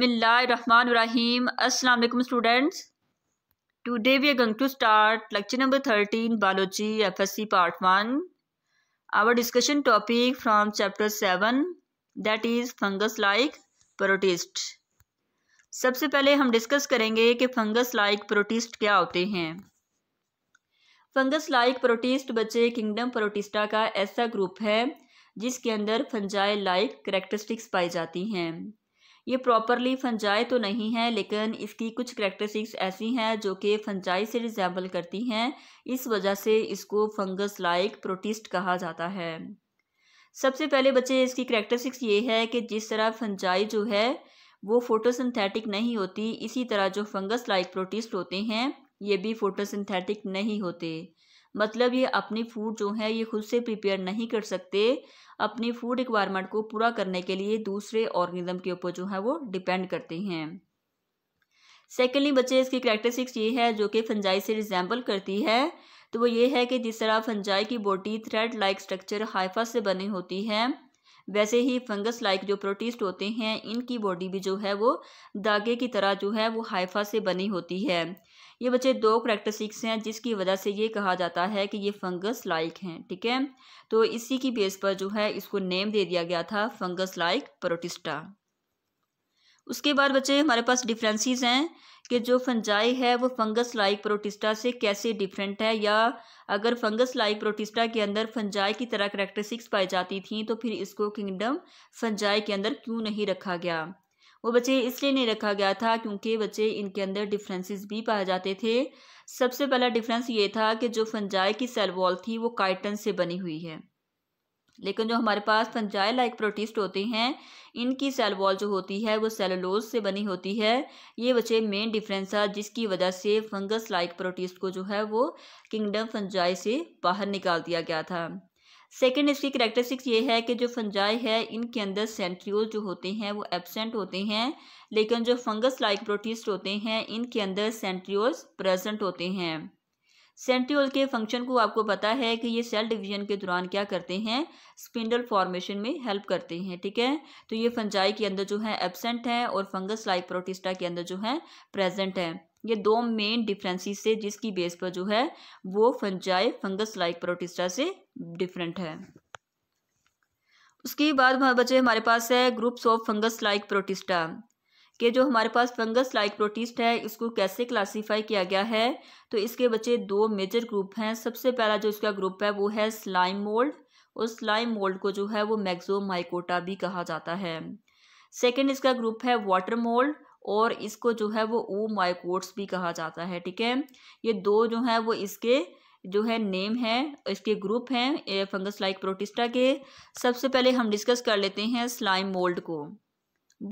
बिसमीम अस्सलाम students today we are going to start lecture number thirteen biology FSc part one our discussion topic from chapter seven that is fungus like protist सबसे पहले हम discuss करेंगे कि fungus like protist क्या होते हैं फंगस लाइक प्रोटिस्ट बच्चे kingdom protista का ऐसा ग्रुप है जिसके अंदर फंजाई लाइक करेक्टरिस्टिक्स पाई जाती हैं ये प्रॉपरली फंजाई तो नहीं है लेकिन इसकी कुछ करेक्टरिस्टिक्स ऐसी हैं जो कि फंजाई से रिजेबल करती हैं इस वजह से इसको फंगस लाइक प्रोटिस्ट कहा जाता है सबसे पहले बच्चे इसकी करेक्टरिस्टिक्स ये है कि जिस तरह फंजाई जो है वो फोटोसिंथेटिक नहीं होती इसी तरह जो फंगस लाइक प्रोटिस्ट होते हैं ये भी फोटोसिंथेटिक नहीं होते मतलब ये अपनी फूड जो है ये खुद से प्रिपेयर नहीं कर सकते अपनी फूड रिक्वायरमेंट को पूरा करने के लिए दूसरे ऑर्गेनिज्म के ऊपर जो है वो डिपेंड करते हैं सेकेंडली बच्चे इसकी करेक्टरिस्टिक्स ये है जो कि फंजाई से रिजेंबल करती है तो वो ये है कि जिस तरह फंजाई की body thread like structure hypha से बनी होती है वैसे ही फंगस लाइक जो प्रोटीस्ट होते हैं इनकी बॉडी भी जो है वो धागे की तरह जो है वो हाइफा से बनी होती है ये बच्चे दो करैक्टरिस्टिक्स हैं जिसकी वजह से ये कहा जाता है कि ये फंगस लाइक हैं ठीक है तो इसी की बेस पर जो है इसको नेम दे दिया गया था फंगस लाइक प्रोटिस्टा उसके बाद बच्चे हमारे पास डिफ्रेंसीज हैं कि जो फंजाई है वो फंगस लाइक प्रोटिस्टा से कैसे डिफरेंट है या अगर फंगस लाइक प्रोटिस्टा के अंदर फंजाई की तरह करेक्टरिस्टिक्स पाई जाती थी तो फिर इसको किंगडम फंजाई के अंदर क्यों नहीं रखा गया वो बच्चे इसलिए नहीं रखा गया था क्योंकि बच्चे इनके अंदर डिफरेंसेस भी पाए जाते थे सबसे पहला डिफरेंस ये था कि जो फंजाई की सेल वॉल थी वो काइटन से बनी हुई है लेकिन जो हमारे पास फंजाई लाइक प्रोटिस्ट होते हैं इनकी सेल वॉल जो होती है वो सेलोलोज से बनी होती है ये बच्चे मेन डिफरेंस था जिसकी वजह से फंगस लाइक प्रोटिस्ट को जो है वो किंगडम फंजाई से बाहर निकाल दिया गया था सेकेंड इसकी करेक्टरिस्टिक्स ये है कि जो फंजाई है इनके अंदर सेंट्रियोल जो होते हैं वो एबसेंट होते हैं लेकिन जो फंगस लाइक प्रोटीस्ट होते हैं इनके अंदर सेंट्रियोल्स प्रेजेंट होते हैं सेंट्रियोल के फंक्शन को आपको पता है कि ये सेल डिवीजन के दौरान क्या करते हैं स्पिंडल फॉर्मेशन में हेल्प करते हैं ठीक है तो ये फंजाई के अंदर जो है एबसेंट है और फंगस लाइक प्रोटिस्टा के अंदर जो है प्रेजेंट है ये दो मेन डिफरेंसेस से जिसकी बेस पर जो है वो फंजाई फंगस लाइक प्रोटिस्टा से डिफरेंट है उसके बाद बचे हमारे पास है groups of fungus like protista के जो हमारे पास फंगस लाइक प्रोटिस्ट है इसको कैसे क्लासिफाई किया गया है तो इसके बच्चे दो मेजर ग्रुप हैं सबसे पहला जो इसका ग्रुप है वो है स्लाइम मोल्ड और स्लाइम मोल्ड को जो है वो मैग्जो माइकोटा भी कहा जाता है सेकेंड इसका ग्रुप है वाटर मोल्ड और इसको जो है वो ओ माइकोट्स भी कहा जाता है ठीक है ये दो जो है वो इसके जो है नेम है इसके ग्रुप हैं फंगस लाइक प्रोटिस्टा के सबसे पहले हम डिस्कस कर लेते हैं स्लाइम मोल्ड को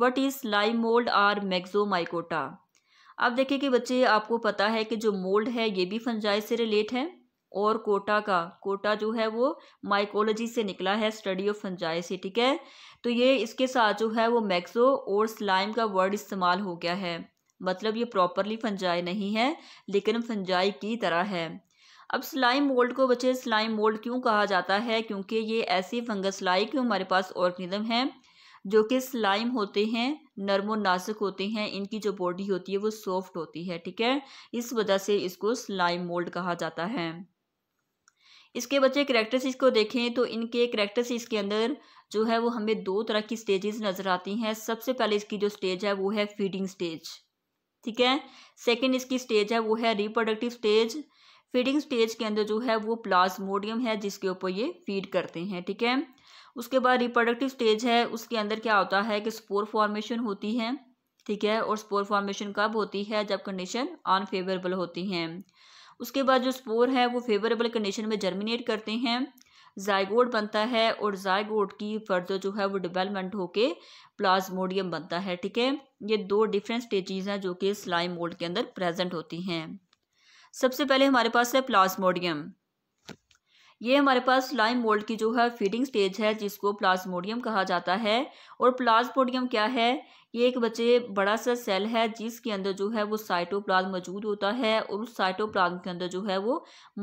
what is slime mould are Myxomycota अब देखिए कि बच्चे आपको पता है कि जो मोल्ड है ये भी फंजाई से रिलेट है और कोटा का कोटा जो है वो माइकोलॉजी से निकला है स्टडी ऑफ फंजाई से ठीक है तो ये इसके साथ जो है वो मैक्सो और स्लाइम का वर्ड इस्तेमाल हो गया है मतलब ये प्रॉपरली फंजाई नहीं है लेकिन फंजाई की तरह है अब स्लाइम मोल्ड को बचे स्लाइम मोल्ड क्यों कहा जाता है क्योंकि ये ऐसी फंगस लाइक हमारे पास ऑर्गेनिज्म हैं जो कि स्लाइम होते हैं नरमो नाजुक होते हैं इनकी जो बॉडी होती है वो सॉफ्ट होती है ठीक है इस वजह से इसको स्लाइम मोल्ड कहा जाता है इसके बच्चे करेक्टर्सिस को देखें तो इनके करेक्टर्सिस के अंदर जो है वो हमें दो तरह की स्टेजेस नज़र आती हैं सबसे पहले इसकी जो स्टेज है वो है फीडिंग स्टेज ठीक है सेकेंड इसकी स्टेज है वो है रिप्रोडक्टिव स्टेज फीडिंग स्टेज के अंदर जो है वो प्लाज्मोडियम है जिसके ऊपर ये फीड करते हैं ठीक है उसके बाद रिप्रोडक्टिव स्टेज है उसके अंदर क्या होता है कि स्पोर फॉर्मेशन होती है ठीक है और स्पोर फॉर्मेशन कब होती है जब कंडीशन अनफेवरेबल होती हैं उसके बाद जो स्पोर है वो फेवरेबल कंडीशन में जर्मिनेट करते हैं जायगोड बनता है और जायगोड की फर्दर जो है वो डेवलपमेंट होके प्लाज्मोडियम बनता है ठीक है ये दो डिफरेंट स्टेजेस हैं जो कि स्लाइम मोल्ड के अंदर प्रेजेंट होती हैं सबसे पहले हमारे पास है प्लाज्मोडियम ये हमारे पास स्लाइम मोल्ड की जो है फीडिंग स्टेज है जिसको प्लाज्मोडियम कहा जाता है और प्लाज्मोडियम क्या है ये एक बच्चे बड़ा सा सेल है जिसके अंदर जो है वो साइटोप्लाज्म मौजूद होता है और उस साइटोप्लाज्म के अंदर जो है वो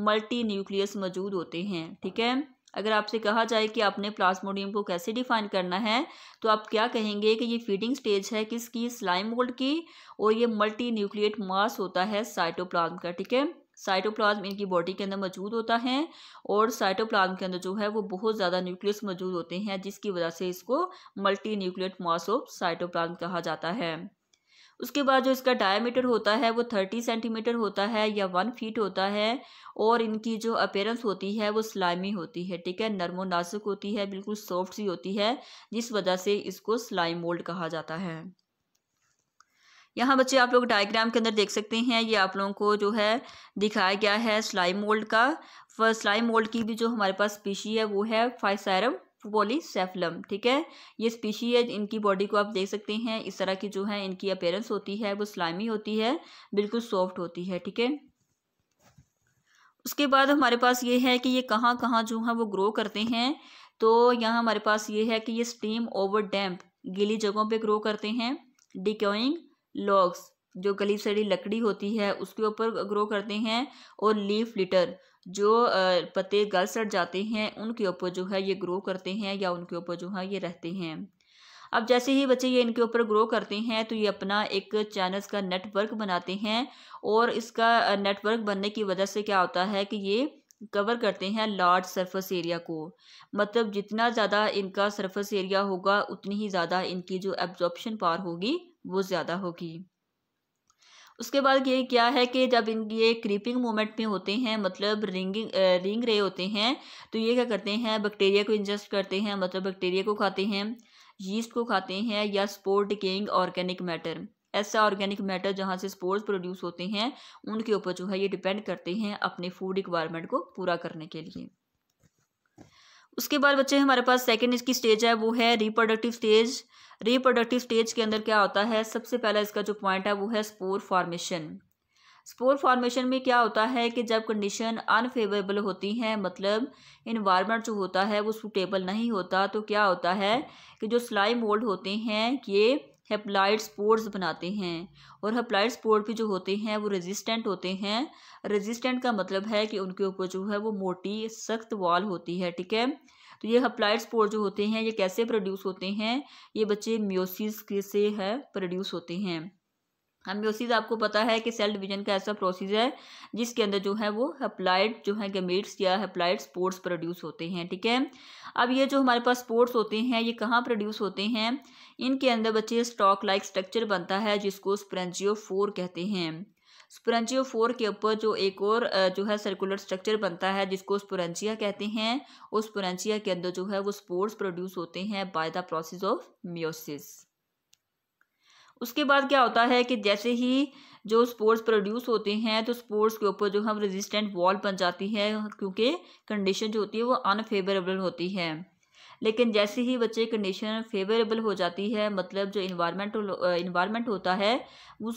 मल्टी न्यूक्लियस मौजूद होते हैं ठीक है अगर आपसे कहा जाए कि आपने प्लाज्मोडियम को कैसे डिफाइन करना है तो आप क्या कहेंगे कि ये फीडिंग स्टेज है किसकी स्लाइम मोल्ड की और ये मल्टी न्यूक्लिएट मास होता है साइटोप्लाज्म का ठीक है साइटोप्लाज्म इनकी बॉडी के अंदर मौजूद होता है और साइटोप्लाज्म के अंदर जो है वो बहुत ज़्यादा न्यूक्लियस मौजूद होते हैं जिसकी वजह से इसको multi nucleate mass of cytoplasm कहा जाता है उसके बाद जो इसका डायमीटर होता है वो थर्टी सेंटीमीटर होता है या वन फीट होता है और इनकी जो अपेयरेंस होती है वो स्लाइमी होती है ठीक है नर्मो नाजुक होती है बिल्कुल सॉफ्ट सी होती है जिस वजह से इसको स्लाइम मोल्ड कहा जाता है यहाँ बच्चे आप लोग डायग्राम के अंदर देख सकते हैं ये आप लोगों को जो है दिखाया गया है स्लाइम मोल्ड का स्लाइम मोल्ड की भी जो हमारे पास स्पीशी है वो है फाइसायरम पोलीसेफलम ठीक है ये स्पीशी है इनकी बॉडी को आप देख सकते हैं इस तरह की जो है इनकी अपेयरेंस होती है वो स्लाइमी होती है बिल्कुल सॉफ्ट होती है ठीक है उसके बाद हमारे पास ये है कि ये कहाँ कहाँ जो है वो ग्रो करते हैं तो यहाँ हमारे पास ये है कि ये स्टीम ओवर डैम्प गीली जगहों पे ग्रो करते हैं डिकोइंग लॉग्स जो गली सड़ी लकड़ी होती है उसके ऊपर ग्रो करते हैं और लीफ लिटर जो पत्ते गल सड़ जाते हैं उनके ऊपर जो है ये ग्रो करते हैं या उनके ऊपर जो है ये रहते हैं अब जैसे ही बच्चे ये इनके ऊपर ग्रो करते हैं तो ये अपना एक चैनल्स का नेटवर्क बनाते हैं और इसका नेटवर्क बनने की वजह से क्या होता है कि ये कवर करते हैं लार्ज सरफेस एरिया को मतलब जितना ज़्यादा इनका सरफेस एरिया होगा उतनी ही ज़्यादा इनकी जो एब्जॉर्प्शन पार होगी वो ज़्यादा होगी उसके बाद ये क्या है कि जब इन ये क्रीपिंग मोमेंट में होते हैं मतलब रिंगिंग रिंग रहे होते हैं तो ये क्या करते हैं बैक्टीरिया को इंजेस्ट करते हैं मतलब बैक्टीरिया को खाते हैं यीस्ट को खाते हैं या स्पोर डिकेइंग ऑर्गेनिक मैटर ऐसा ऑर्गेनिक मैटर जहाँ से स्पोर्स प्रोड्यूस होते हैं उनके ऊपर जो है ये डिपेंड करते हैं अपने फूड रिक्वायरमेंट को पूरा करने के लिए उसके बाद बच्चे हमारे पास सेकेंड इसकी स्टेज है वो है रिप्रोडक्टिव स्टेज रिप्रोडक्टिव स्टेज के अंदर क्या होता है सबसे पहला इसका जो पॉइंट है वो है स्पोर फॉर्मेशन स्पोर फॉर्मेशन में क्या होता है कि जब कंडीशन अनफेवरेबल होती हैं मतलब इन्वायरमेंट जो होता है वो सूटेबल नहीं होता तो क्या होता है कि जो स्लाइम मोल्ड होते हैं ये हेप्लाइड स्पोर्स बनाते हैं और हेप्लाइड स्पोर्ट भी जो होते हैं वो रेजिस्टेंट होते हैं रेजिस्टेंट का मतलब है कि उनके ऊपर जो है वो मोटी सख्त वॉल होती है ठीक है तो ये हप्लाइड स्पोर जो होते हैं ये कैसे प्रोड्यूस होते हैं ये बच्चे म्योसिस से है प्रोड्यूस होते हैं हेम्योसिस आपको पता है कि सेल डिवीजन का ऐसा प्रोसेस है जिसके अंदर जो है वो हेप्लाइड जो है गमीट्स या हेप्लाइड स्पोर्ट्स प्रोड्यूस होते हैं ठीक है अब ये जो हमारे पास स्पोर्ट्स होते हैं ये कहाँ प्रोड्यूस होते हैं इनके अंदर बच्चे स्टॉक लाइक स्ट्रक्चर बनता है जिसको फोर कहते हैं फोर के ऊपर जो एक और जो है सर्कुलर स्ट्रक्चर बनता है जिसको स्पुरंजिया कहते हैं उस स्पुरंजिया के अंदर जो है वो स्पोर्ट्स प्रोड्यूस होते हैं by the process of meiosis उसके बाद क्या होता है कि जैसे ही जो स्पोर्ट्स प्रोड्यूस होते हैं तो स्पोर्ट्स के ऊपर जो हम रेजिस्टेंट वॉल बन जाती है क्योंकि कंडीशन जो होती है वो अनफेवरेबल होती है लेकिन जैसे ही बच्चे कंडीशन फेवरेबल हो जाती है मतलब जो इन्वायरमेंट इन्वायरमेंट होता है वो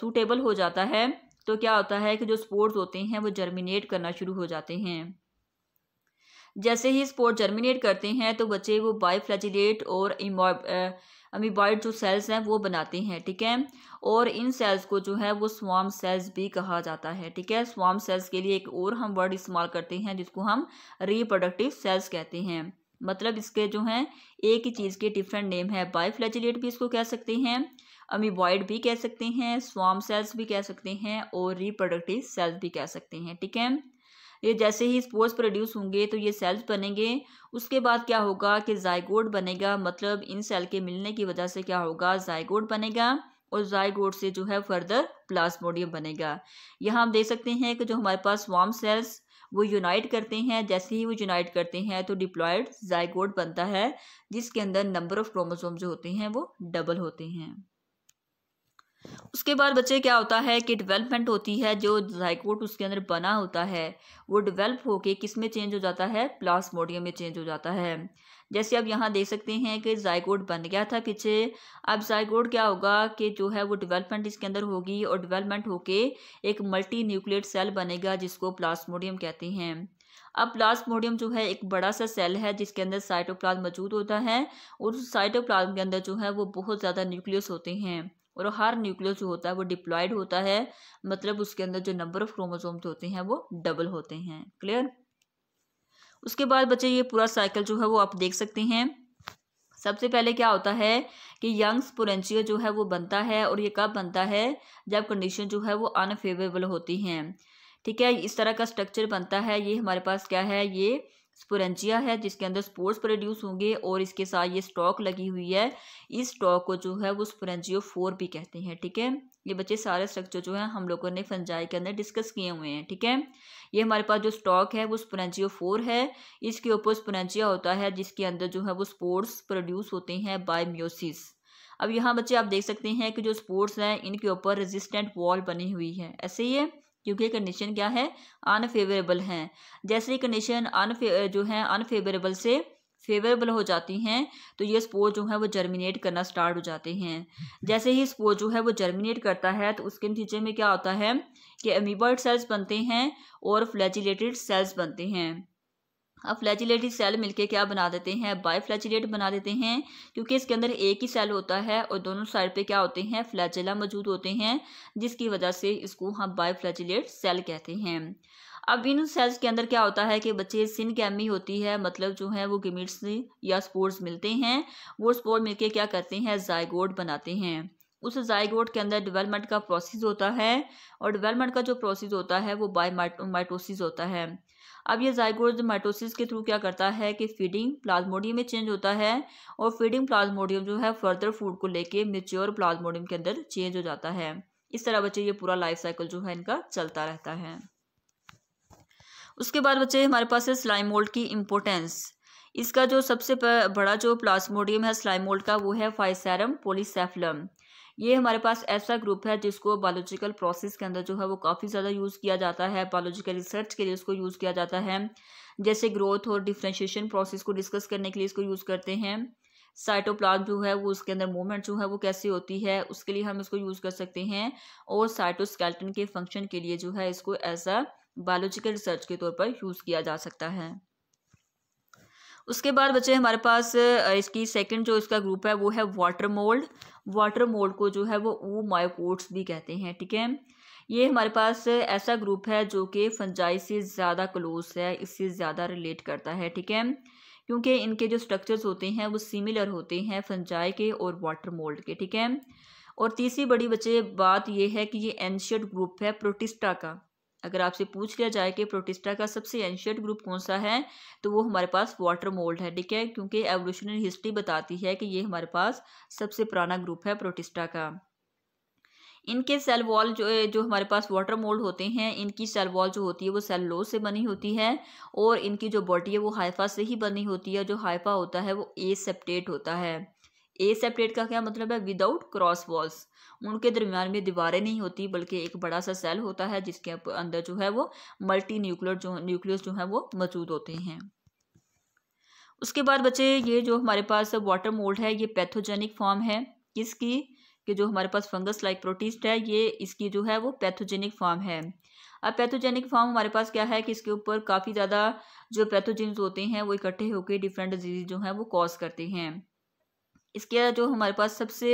सूटेबल हो जाता है तो क्या होता है कि जो स्पोर्ट्स होते हैं वो जर्मिनेट करना शुरू हो जाते हैं जैसे ही स्पोर्ट जर्मिनेट करते हैं तो बच्चे वो बाइफ्लैजिलेट और अमीबॉइड जो सेल्स हैं वो बनाते हैं ठीक है और इन सेल्स को जो है वो स्वाम सेल्स भी कहा जाता है ठीक है स्वाम सेल्स के लिए एक और हम वर्ड इस्तेमाल करते हैं जिसको हम रिप्रोडक्टिव सेल्स कहते हैं मतलब इसके जो हैं एक ही चीज़ के डिफरेंट नेम है बाइफ्लैजिलेट भी इसको कह सकते हैं अमीबॉइड भी कह सकते हैं स्वाम सेल्स भी कह सकते हैं और रिप्रोडक्टिव सेल्स भी कह सकते हैं ठीक है ये जैसे ही स्पोर्स प्रोड्यूस होंगे तो ये सेल्स बनेंगे उसके बाद क्या होगा कि जायगोड बनेगा मतलब इन सेल के मिलने की वजह से क्या होगा जायगोड बनेगा और जायगोड से जो है फर्दर प्लाज्मोडियम बनेगा यहाँ हम देख सकते हैं कि जो हमारे पास वार्म सेल्स वो यूनाइट करते हैं जैसे ही वो यूनाइट करते हैं तो डिप्लॉयड जायगोड बनता है जिसके अंदर नंबर ऑफ क्रोमोसोम जो होते हैं वो डबल होते हैं उसके बाद बच्चे क्या होता है कि डेवलपमेंट होती है जो जायकोट उसके अंदर बना होता है वो डेवलप होके किस में चेंज हो जाता है प्लास्मोडियम में चेंज हो जाता है जैसे आप यहाँ देख सकते हैं कि जायकोट बन गया था पीछे अब जायकोट क्या होगा कि जो है वो डेवलपमेंट इसके अंदर होगी और डिवेलपमेंट होके एक मल्टी न्यूक्लियर सेल बनेगा जिसको प्लास्मोडियम कहते हैं अब प्लाज्मोडियम जो है एक बड़ा सा सेल है जिसके अंदर साइटोप्लाज्म मौजूद होता है और उस साइटोप्लाज्म के अंदर जो है वो बहुत ज़्यादा न्यूक्लियस होते हैं और हर न्यूक्लियस जो होता है वो डिप्लॉयड होता है मतलब उसके अंदर जो नंबर ऑफ क्रोमोसोम्स होते हैं वो डबल होते हैं क्लियर उसके बाद बच्चे ये पूरा साइकिल जो है वो आप देख सकते हैं सबसे पहले क्या होता है कि यंग स्पोरेंशिया जो है वो बनता है और ये कब बनता है जब कंडीशन जो है वो अनफेवरेबल होती हैं ठीक है इस तरह का स्ट्रक्चर बनता है ये हमारे पास क्या है ये स्पुरंजिया है जिसके अंदर स्पोर्ट्स प्रोड्यूस होंगे और इसके साथ ये स्टॉक लगी हुई है इस स्टॉक को जो है वो स्पुरंजियो फोर भी कहते हैं ठीक है ये बच्चे सारे स्ट्रक्चर जो है हम लोगों ने फंजाई के अंदर डिस्कस किए हुए हैं ठीक है ये हमारे पास जो स्टॉक है वो स्पुरंजियो फोर है इसके ऊपर स्पुरंजिया होता है जिसके अंदर जो है वो स्पोर्ट्स प्रोड्यूस होते हैं बायम्योसिस अब यहाँ बच्चे आप देख सकते हैं कि जो स्पोर्ट्स हैं इनके ऊपर रेजिस्टेंट वॉल बनी हुई है ऐसे है क्योंकि कंडीशन क्या है अनफेवरेबल है जैसे ही कंडीशन अनफे जो है अनफेवरेबल से फेवरेबल हो जाती हैं तो ये स्पोर जो है वो जर्मिनेट करना स्टार्ट हो जाते हैं जैसे ही स्पोर जो है वो जर्मिनेट करता है तो उसके नतीजे में क्या होता है कि अमीबर्ड सेल्स बनते हैं और फ्लैजिलेटेड सेल्स बनते हैं अब फ्लैजिलेटेड सेल मिलके क्या बना देते हैं बाय फ्लैजिलेट बना देते हैं क्योंकि इसके अंदर एक ही सेल होता है और दोनों साइड पे क्या होते हैं फ्लैजिला मौजूद होते हैं जिसकी वजह से इसको हम बाय फ्लैजिलेट सेल कहते हैं अब इन सेल्स के अंदर क्या होता है कि बच्चे सिन कैमी होती है मतलब जो है वो गिमिट्स या स्पोर्ट्स मिलते हैं वो स्पोर्ट मिलके क्या करते हैं जायगोड बनाते हैं उस जायगोट के अंदर डेवलपमेंट का प्रोसेस होता है और डेवलपमेंट का जो प्रोसेस होता है वो बाय माइटोसिस होता है अब ये जायगोट माइटोसिस के थ्रू क्या करता है कि फीडिंग प्लाज्मोडियम में चेंज होता है और फीडिंग प्लाज्मोडियम जो है फर्दर फूड को लेके मेच्योर प्लाज्मोडियम के अंदर चेंज हो जाता है इस तरह बच्चे ये पूरा लाइफ साइकिल जो है इनका चलता रहता है उसके बाद बच्चे हमारे पास है स्लाइम मोल्ड की इम्पोर्टेंस इसका जो सबसे बड़ा जो प्लाज्मोडियम है स्लाइम मोल्ड का वो है फाइसेरम पोलिसेफलम ये हमारे पास ऐसा ग्रुप है जिसको बायोलॉजिकल प्रोसेस के अंदर जो है वो काफ़ी ज़्यादा यूज़ किया जाता है बायोलॉजिकल रिसर्च के लिए इसको यूज़ किया जाता है जैसे ग्रोथ और डिफ्रेंशिएशन प्रोसेस को डिस्कस करने के लिए इसको यूज़ करते हैं साइटोप्लाज्म जो है वो उसके अंदर मूवमेंट जो है वो कैसे होती है उसके लिए हम इसको यूज़ कर सकते हैं और साइटोस्केल्टन के फंक्शन के लिए जो है इसको एज अ बायोलॉजिकल रिसर्च के तौर पर यूज़ किया जा सकता है उसके बाद बच्चे हमारे पास इसकी सेकंड जो इसका ग्रुप है वो है वाटर मोल्ड वाटर मोल्ड को जो है वो ऊ मायोकोट्स भी कहते हैं ठीक है ये हमारे पास ऐसा ग्रुप है जो कि फंजाई से ज़्यादा क्लोज है इससे ज़्यादा रिलेट करता है ठीक है क्योंकि इनके जो स्ट्रक्चर्स होते हैं वो सिमिलर होते हैं फंजाई के और वाटर मोल्ड के ठीक है और तीसरी बड़ी बच्चे बात यह है कि ये एनशियड ग्रुप है प्रोटिस्टा का अगर आपसे पूछ लिया जाए कि प्रोटिस्टा का सबसे एंशियट ग्रुप कौन सा है तो वो हमारे पास वाटर मोल्ड है ठीक है क्योंकि एवोल्यूशनरी हिस्ट्री बताती है कि ये हमारे पास सबसे पुराना ग्रुप है प्रोटिस्टा का इनके सेल वॉल जो जो हमारे पास वाटर मोल्ड होते हैं इनकी सेल वॉल जो होती है वो सेल लो से बनी होती है और इनकी जो बॉडी है वो हाइफा से ही बनी होती है जो हाइफा होता है वो ए सेप्टेट होता है ए सेपरेट का क्या मतलब है विदाउट क्रॉस वॉल्स उनके दरमियान में दीवारें नहीं होती बल्कि एक बड़ा सा सेल होता है जिसके अंदर जो है वो मल्टी न्यूक्लियर जो न्यूक्लियस जो है वो मौजूद होते हैं उसके बाद बच्चे ये जो हमारे पास वाटर मोल्ड है ये पैथोजेनिक फॉर्म है किसकी कि जो हमारे पास फंगस लाइक प्रोटीस्ट है ये इसकी जो है वो पैथोजेनिक फॉर्म है अब पैथोजेनिक फॉर्म हमारे पास क्या है कि इसके ऊपर काफ़ी ज़्यादा जो पैथोजेंस होते हैं वो इकट्ठे होकर डिफरेंट डिजीज जो हैं वो कॉज करते हैं इसके जो हमारे पास सबसे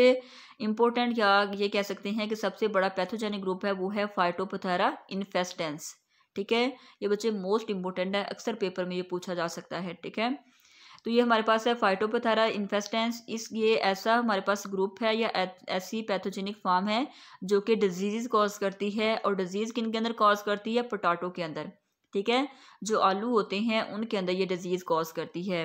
इम्पोर्टेंट या ये कह सकते हैं कि सबसे बड़ा पैथोजेनिक ग्रुप है वो है फाइटोपथारा इन्फेस्टेंस ठीक है ये बच्चे मोस्ट इम्पोर्टेंट है अक्सर पेपर में ये पूछा जा सकता है ठीक है तो ये हमारे पास है फाइटोपथारा इन्फेस्टेंस इस ये ऐसा हमारे पास ग्रुप है या ऐसी पैथोजेनिक फॉर्म है जो कि डिजीज कॉज करती है और डिजीज़ किन के अंदर कॉज करती है पोटाटो के अंदर ठीक है जो आलू होते हैं उनके अंदर ये डिजीज़ कॉज करती है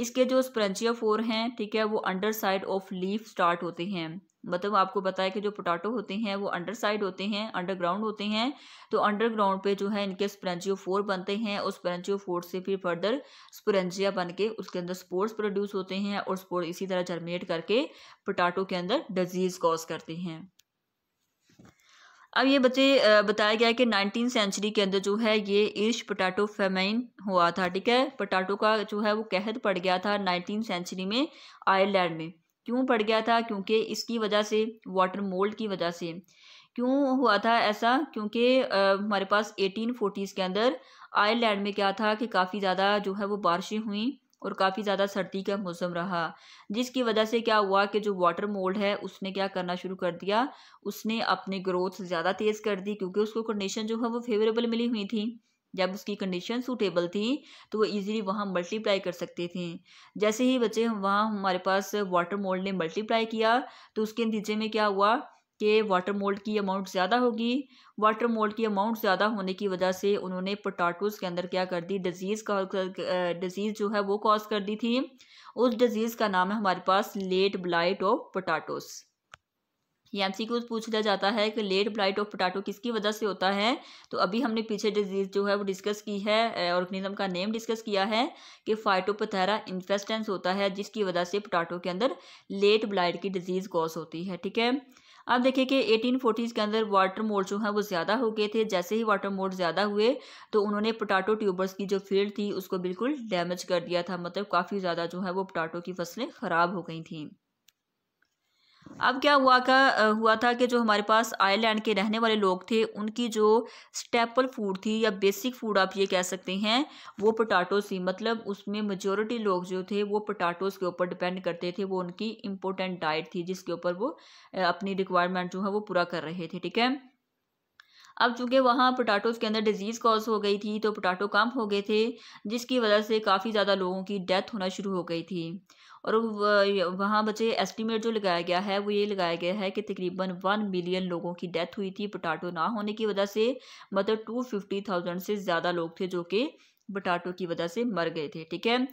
इसके जो स्प्रंचिया फोर हैं ठीक है वो under side of leaf start होते हैं मतलब आपको बताया कि जो पोटाटो होते हैं वो अंडर साइड होते हैं अंडरग्राउंड होते हैं तो अंडरग्राउंड पे जो है इनके स्परेंजियो फोर बनते हैं और स्परेंजियो फोर से फिर फर्दर स्परेंजिया बन के उसके अंदर स्पोर्ट्स प्रोड्यूस होते हैं और स्पोर्ट इसी तरह जर्मिनेट करके पोटाटो के अंदर डिजीज़ कॉज करते हैं अब ये बच्चे बताया गया कि नाइनटीन सेंचुरी के अंदर जो है ये ईस्ट पोटैटो फेमाइन हुआ था ठीक है पोटैटो का जो है वो कहत पड़ गया था नाइनटीन सेंचुरी में आयरलैंड में क्यों पड़ गया था क्योंकि इसकी वजह से वाटर मोल्ड की वजह से क्यों हुआ था ऐसा क्योंकि हमारे पास एटीन फोर्टीज़ के अंदर आयरलैंड में क्या था कि काफ़ी ज़्यादा जो है वो बारिशें हुई और काफ़ी ज़्यादा सर्दी का मौसम रहा जिसकी वजह से क्या हुआ कि जो वाटर मोल्ड है उसने क्या करना शुरू कर दिया उसने अपनी ग्रोथ ज़्यादा तेज़ कर दी क्योंकि उसको कंडीशन जो है वो फेवरेबल मिली हुई थी जब उसकी कंडीशन सूटेबल थी तो वो इजीली वहाँ मल्टीप्लाई कर सकते थे जैसे ही बच्चे वहाँ हमारे पास वाटर मोल्ड ने मल्टीप्लाई किया तो उसके नतीजे में क्या हुआ कि वाटर मोल्ड की अमाउंट ज़्यादा होगी वाटर मोल्ड की अमाउंट ज़्यादा होने की वजह से उन्होंने पोटाटोज़ के अंदर क्या कर दी डिजीज़ का डिजीज़ जो है वो कॉज कर दी थी उस डिजीज़ का नाम है हमारे पास लेट ब्लाइट ऑफ पोटाटोस ये एम सी पूछ लिया जाता है कि लेट ब्लाइट ऑफ पोटाटो किसकी वजह से होता है तो अभी हमने पीछे डिजीज़ जो है वो डिस्कस की है ऑर्गेनिज्म का नेम डिस्कस किया है कि फाइटोपथेरा इन्फेस्टेंस होता है जिसकी वजह से पोटाटो के अंदर लेट ब्लाइट की डिजीज़ कॉज होती है ठीक है अब देखिए कि एटीन फोर्टीज़ के अंदर वाटर मोड जो है वो ज़्यादा हो गए थे जैसे ही वाटर मोड ज़्यादा हुए तो उन्होंने पोटाटो ट्यूबर्स की जो फील्ड थी उसको बिल्कुल डैमेज कर दिया था मतलब काफ़ी ज़्यादा जो है वो पोटाटो की फसलें ख़राब हो गई थी अब क्या हुआ का हुआ था कि जो हमारे पास आयरलैंड के रहने वाले लोग थे उनकी जो स्टेपल फूड थी या बेसिक फूड आप ये कह सकते हैं वो पोटाटोस थी मतलब उसमें मेजोरिटी लोग जो थे वो पोटाटोस के ऊपर डिपेंड करते थे वो उनकी इम्पोर्टेंट डाइट थी जिसके ऊपर वो अपनी रिक्वायरमेंट जो है वो पूरा कर रहे थे ठीक है अब चूंकि वहाँ पोटाटोज़ के अंदर डिजीज़ कॉज हो गई थी तो पोटाटो कम हो गए थे जिसकी वजह से काफ़ी ज़्यादा लोगों की डेथ होना शुरू हो गई थी और वहाँ बचे एस्टीमेट जो लगाया गया है वो ये लगाया गया है कि तकरीबन वन मिलियन लोगों की डेथ हुई थी पटाटो ना होने की वजह से मतलब टू फिफ्टी थाउजेंड से ज़्यादा लोग थे जो कि पटाटो की वजह से मर गए थे ठीक है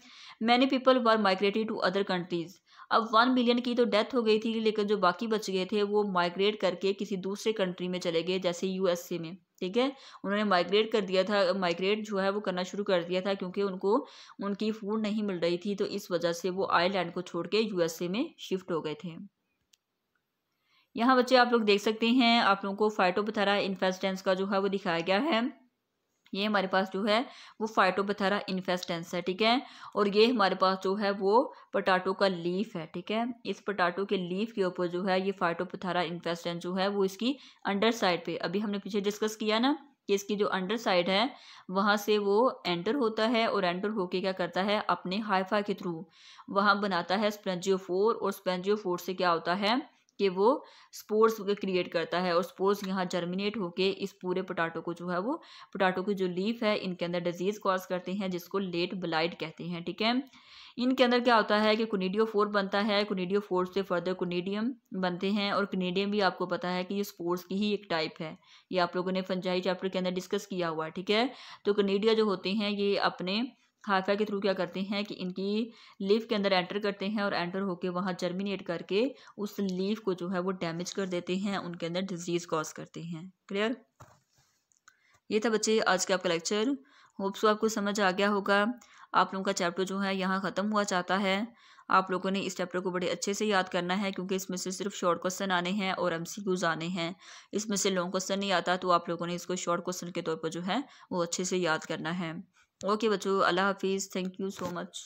many people were migrated to other countries अब वन मिलियन की तो डेथ हो गई थी लेकिन जो बाकी बच गए थे वो माइग्रेट करके किसी दूसरे कंट्री में चले गए जैसे यू में ठीक है उन्होंने माइग्रेट कर दिया था माइग्रेट जो है वो करना शुरू कर दिया था क्योंकि उनको उनकी फूड नहीं मिल रही थी तो इस वजह से वो आयरलैंड को छोड़ के यूएसए में शिफ्ट हो गए थे यहाँ बच्चे आप लोग देख सकते हैं आप लोगों को फाइटोपथरा इन्फेस्टेंस का जो है वो दिखाया गया है ये हमारे पास जो है वो फाइटोपथेरा इन्फेस्टेंस है ठीक है और ये हमारे पास जो है वो पटाटो का लीफ है ठीक है इस पटाटो के लीफ के ऊपर जो है ये फाइटोपथेरा इन्फेस्टेंस जो है वो इसकी अंडर साइड पे अभी हमने पीछे डिस्कस किया ना कि इसकी जो अंडर साइड है वहाँ से वो एंटर होता है और एंटर होके क्या करता है अपने हाइफा के थ्रू वहाँ बनाता है स्पेंजियोफोर और स्पेंजियोफोर से क्या होता है कि वो स्पोर्ट्स क्रिएट करता है और स्पोर्ट्स यहाँ जर्मिनेट होके इस पूरे पोटाटो को जो है वो पोटाटो की जो लीफ है इनके अंदर डिजीज़ कॉज करते हैं जिसको लेट ब्लाइट कहते हैं ठीक है इनके अंदर क्या होता है कि कुनीडियो फोर बनता है कुनीडियो फोर से फर्दर कुनीडियम बनते हैं और कुनीडियम भी आपको पता है कि ये स्पोर्ट्स की ही एक टाइप है ये आप लोगों ने फंजाई चैप्टर के अंदर डिस्कस किया हुआ है ठीक है तो कनेडिया जो होते हैं ये अपने हाइफा के थ्रू क्या करते हैं कि इनकी लीफ के अंदर एंटर करते हैं और एंटर होकर वहाँ जर्मिनेट करके उस लीफ को जो है वो डैमेज कर देते हैं उनके अंदर डिजीज़ कॉज करते हैं क्लियर ये था बच्चे आज का आपका लेक्चर होप्स आपको समझ आ गया होगा आप लोगों का चैप्टर जो है यहाँ ख़त्म हुआ चाहता है आप लोगों ने इस चैप्टर को बड़े अच्छे से याद करना है क्योंकि इसमें से सिर्फ शॉर्ट क्वेश्चन आने हैं और एम आने हैं इसमें से लॉन्ग क्वेश्चन नहीं आता तो आप लोगों ने इसको शॉर्ट क्वेश्चन के तौर पर जो है वो अच्छे से याद करना है ओके बच्चों अल्लाह हाफिज़ थैंक यू सो मच